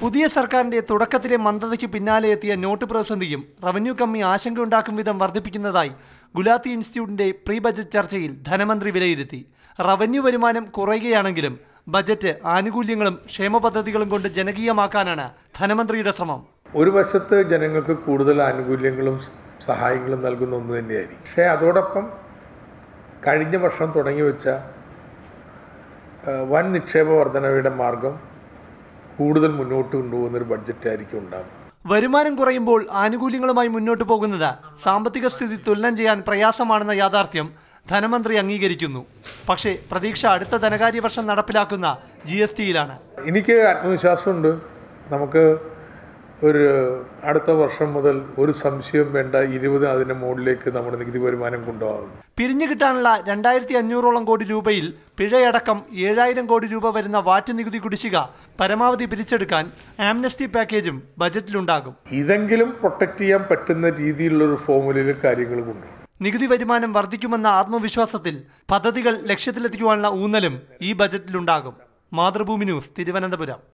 പുതിയ സർക്കാരിന്റെ തുടക്കത്തിലെ മന്ദതയ്ക്ക് പിന്നാലെ എത്തിയ നോട്ട് പ്രതിസന്ധിയും റവന്യൂ കമ്മി ആശങ്കയുണ്ടാക്കും വിധം വർദ്ധിപ്പിക്കുന്നതായി ഗുലാത്തി ഇൻസ്റ്റിറ്റ്യൂട്ടിന്റെ പ്രീ ബജറ്റ് ചർച്ചയിൽ ധനമന്ത്രി വിലയിരുത്തി റവന്യൂ വരുമാനം കുറയുകയാണെങ്കിലും ബജറ്റ് ആനുകൂല്യങ്ങളും ക്ഷേമ പദ്ധതികളും കൊണ്ട് ജനകീയമാക്കാനാണ് ധനമന്ത്രിയുടെ ശ്രമം ഒരു വശത്ത് ജനങ്ങൾക്ക് കൂടുതൽ ആനുകൂല്യങ്ങളും സഹായങ്ങളും നൽകുന്ന ഒന്ന് തന്നെയായിരിക്കും പക്ഷേ അതോടൊപ്പം കഴിഞ്ഞ വർഷം തുടങ്ങി വെച്ച വൻ നിക്ഷേപ വർധനയുടെ മാർഗം കൂടുതൽ മുന്നോട്ട് കൊണ്ടുപോകുന്ന ഒരു ബഡ്ജറ്റ് ആയിരിക്കും ഉണ്ടാകും വരുമാനം കുറയുമ്പോൾ ആനുകൂല്യങ്ങളുമായി മുന്നോട്ട് പോകുന്നത് സാമ്പത്തിക സ്ഥിതി തുലനം ചെയ്യാൻ പ്രയാസമാണെന്ന യാഥാർത്ഥ്യം ധനമന്ത്രി അംഗീകരിക്കുന്നു പക്ഷേ പ്രതീക്ഷ അടുത്ത ധനകാര്യ വർഷം നടപ്പിലാക്കുന്ന ജി എസ് ടിയിലാണ് എനിക്ക് ആത്മവിശ്വാസമുണ്ട് നമുക്ക് ഒരു അടുത്ത വർഷം മുതൽ ഒരു സംശയം വേണ്ട ഇരുപത് അതിന് മുകളിലേക്ക് നമ്മുടെ നികുതി വരുമാനം കൊണ്ടുപോകും പിരിഞ്ഞു കിട്ടാനുള്ള രണ്ടായിരത്തി അഞ്ഞൂറോളം കോടി രൂപയിൽ പിഴയടക്കം ഏഴായിരം കോടി രൂപ വരുന്ന വാറ്റ് നികുതി കുടിശ്ശിക പരമാവധി പിരിച്ചെടുക്കാൻ ആംനസ്റ്റി പാക്കേജും ബജറ്റിലുണ്ടാകും ഇതെങ്കിലും പ്രൊട്ടക്ട് ചെയ്യാൻ പറ്റുന്ന രീതിയിലുള്ളൊരു ഫോർമുലയിൽ കാര്യങ്ങൾ കൊണ്ടു നികുതി വരുമാനം വർദ്ധിക്കുമെന്ന ആത്മവിശ്വാസത്തിൽ പദ്ധതികൾ ലക്ഷ്യത്തിലെത്തിക്കുവാനുള്ള ഊന്നലും ഈ ബജറ്റിലുണ്ടാകും മാതൃഭൂമി ന്യൂസ് തിരുവനന്തപുരം